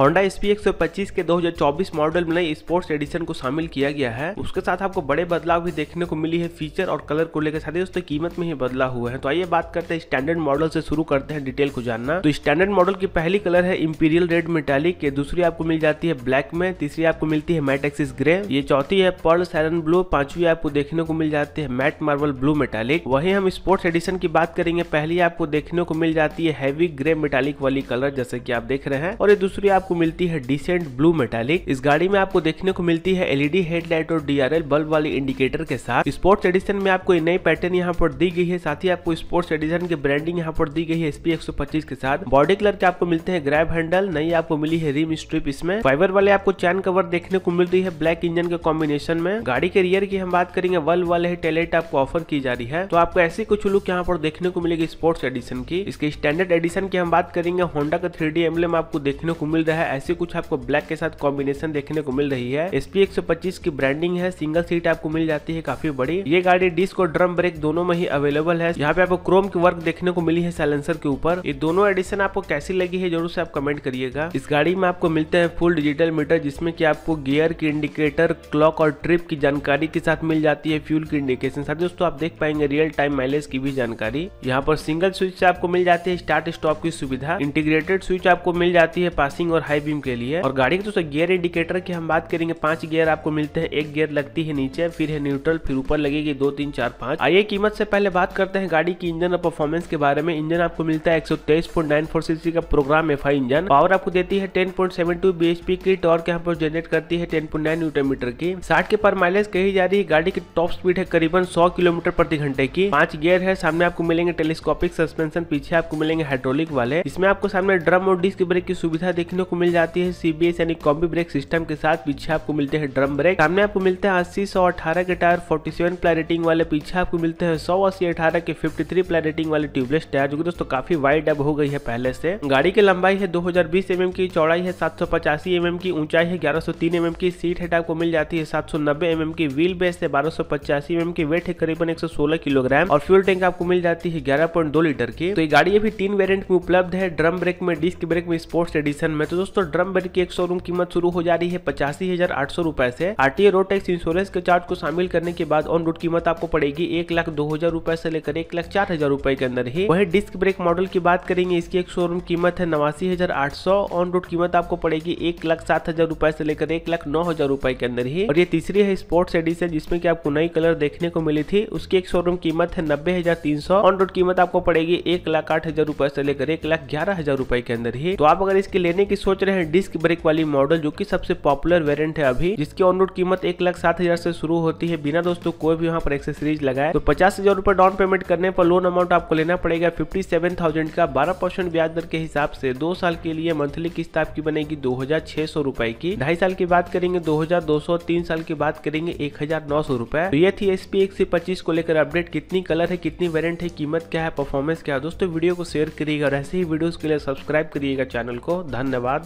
Honda S P के 2024 model में नए स्पोर्ट्स एडिशन को शामिल किया गया है उसके साथ आपको बड़े बदलाव भी देखने को मिली है फीचर और कलर को लेकर साथ ही दोस्तों कीमत में ही बदलाव हुआ है तो आइए बात करते हैं स्टैंडर्ड मॉडल से शुरू करते हैं डिटेल को जानना तो स्टैंडर्ड मॉडल की पहली कलर है इंपीरियल रेड मेटालिक दूसरी आपको मिल जाती है ब्लैक में तीसरी आपको मिलती है मैट एक्सिस ग्रे ये चौथी है पर्ल सैलन ब्लू पांचवी आपको देखने को मिल जाती है मैट मार्बल ब्लू मेटालिक वही हम स्पोर्ट्स एडिशन की बात करेंगे पहली आपको देखने को मिल जाती है हैवी ग्रे मेटालिक वाली कलर जैसे की आप देख रहे हैं और ये दूसरी आप आपको मिलती है डिसेंट ब्लू मेटालिक इस गाड़ी में आपको देखने को मिलती है एलईडी हेडलाइट और डीआरएल बल्ब वाले इंडिकेटर के साथ स्पोर्ट्स एडिशन में आपको नई पैटर्न यहाँ पर दी गई है साथ ही आपको स्पोर्ट्स एडिशन की ब्रांडिंग यहाँ पर दी गई है एसपी एक के साथ बॉडी कलर के आपको मिलते हैं ग्रैब हैंडल नई आपको मिली है रिम स्ट्रिप इसमें फाइबर वाले आपको चैन कवर देखने को मिल रही है ब्लैक इंजन के कॉम्बिनेशन में गाड़ी के रियर की हम बात करेंगे वल वाले टेलेट आपको ऑफर की जा रही है तो आपको ऐसी कुछ लुक यहाँ पर देखने को मिलेगी स्पोर्ट्स एडिशन की इसके स्टैंडर्ड एडिशन की हम बात करेंगे होंडा का थ्री डी आपको देखने को मिल रहा है का है ऐसी कुछ आपको ब्लैक के साथ कॉम्बिनेशन देखने को मिल रही है एसपी एक की ब्रांडिंग है सिंगल सीट आपको मिल जाती है काफी बड़ी ये गाड़ी डिस्क और ड्रम ब्रेक दोनों में ही अवेलेबल है यहाँ पे आपको क्रोम की वर्क देखने को मिली है सैलेंसर के ऊपर ये दोनों एडिशन आपको कैसी लगी है जरूर से आप कमेंट करिएगा इस गाड़ी में आपको मिलते हैं फुल डिजिटल मीटर जिसमें की आपको गियर की इंडिकेटर क्लॉक और ट्रिप की जानकारी के साथ मिल जाती है फ्यूल की इंडिकेशन साथ दोस्तों आप देख पाएंगे रियल टाइम माइलेज की भी जानकारी यहाँ पर सिंगल स्विच आपको मिल जाती है स्टार्ट स्टॉप की सुविधा इंटीग्रेटेड स्विच आपको मिल जाती है पासिंग और हाई बीम के लिए और गाड़ी के दोस्तों गियर इंडिकेटर की हम बात करेंगे पांच गियर आपको मिलते हैं एक गियर लगती है नीचे फिर है न्यूट्रल फिर ऊपर लगेगी दो तीन चार पांच आइए कीमत से पहले बात करते हैं गाड़ी की इंजन और परफॉर्मेंस के बारे में इंजन आपको मिलता है एक सीसी का प्रोग्राम एफ इंजन पावर आपको देती है ten point seven two BHP की टॉर्क यहाँ पर जनरेट करती है ten point nine newton metre की साठ के पर माइलेज कही जा रही है गाड़ी की टॉप स्पीड है करीबन सौ किलोमीटर प्रति घंटे की पांच गियर है सामने आपको मिलेंगे टेलीस्कोपिक सस्पेंशन पीछे आपको मिलेंगे हाइड्रोलिक वाले इसमें आपको सामने ड्रम और डिस्क ब्रेक की सुविधा देखने को आपको मिल जाती है सीबीएस यानी कॉम्बी ब्रेक सिस्टम के साथ पीछे आपको मिलते हैं ड्रम ब्रेक सामने आपको मिलते हैं अस्सी सौ अठारह के टायर फोर्टी सेवन प्लेटिंग वाले पीछे आपको मिलते हैं सौ अस्सी अठारह के फिफ्टी थ्री प्लेटिंग वाले ट्यूबलेस टायर जो दोस्तों काफी वाइड अब हो गई है पहले से गाड़ी की लंबाई है दो हजार बीस एम mm एम की चौड़ाई है सात सौ पचासी एम mm एम की ऊंचाई है ग्यारह सौ तीन एम mm एम की सीट हेट आपको मिल जाती है सात सौ नब्बे एम एम की व्हील बेस है बारह सौ पचासी एम एम की वेट है करीबन एक सौ सोलह किलोग्राम और फ्यूल टैंक आपको मिल जाती है ग्यारह पॉइंट दो लीटर की तो ये गाड़ी अभी तीन वेरियंट में उपलब्ध है ड्रम ब्रेक में डिस्क ब्रेक में स्पोर्ट्स एडिशन में तो दोस्तों ड्रम बेड की एक शोरूम कीमत शुरू हो जा रही है पचासी हजार आठ सौ रूपए से आरटीए रोड टैक्स इंश्योरेंस के चार्ज को शामिल करने के बाद ऑन रोड कीमत आपको पड़ेगी एक लाख दो हजार रूपए से लेकर एक लाख चार हजार रूपए के अंदर ही वही डिस्क ब्रेक मॉडल की बात करेंगे इसकी एक शोरूम कीमत है नवासी हजार आठ सौ ऑन रोड कीमत आपको पड़ेगी एक लाख सात हजार रूपए से लेकर एक लाख नौ हजार रूपए के अंदर ही और ये तीसरी है स्पोर्ट्स एडिशन जिसमें की आपको नई कलर देखने को मिली थी उसकी एक शोरूम कीमत है नब्बे हजार तीन सौ ऑन रोड कीमत आपको पड़ेगी एक लाख आठ हजार रूपए से लेकर एक लाख ग्यारह हजार रूपए के अंदर ही तो आप अगर इसके लेने की सोच सोच रहे हैं डिस्क ब्रेक वाली मॉडल जो की सबसे पॉपुलर वेरियंट है अभी जिसकी ऑनरोड कीमत एक लाख सात हजार से शुरू होती है बिना दोस्तों कोई भी यहाँ पर एक्सेसरीज लगाए तो पचास हजार रूपए डाउन पेमेंट करने पर लोन अमाउंट आपको लेना पड़ेगा फिफ्टी सेवन थाउजेंड का बारह परसेंट ब्याज दर के हिसाब से दो साल के लिए मंथली किस्त आपकी बनेगी दो हजार छह सौ की ढाई साल की बात करेंगे दो हजार दो सौ तीन साल की बात करेंगे एक हजार नौ सौ तो ये थी एस पी पच्चीस को लेकर अपडेट कितनी कलर है कितनी वेरियंट है कीमत क्या है परफॉर्मेंस क्या है दोस्तों वीडियो को शेयर करिएगा और ऐसे ही वीडियोस के लिए सब्सक्राइब करिएगा चैनल को धन्यवाद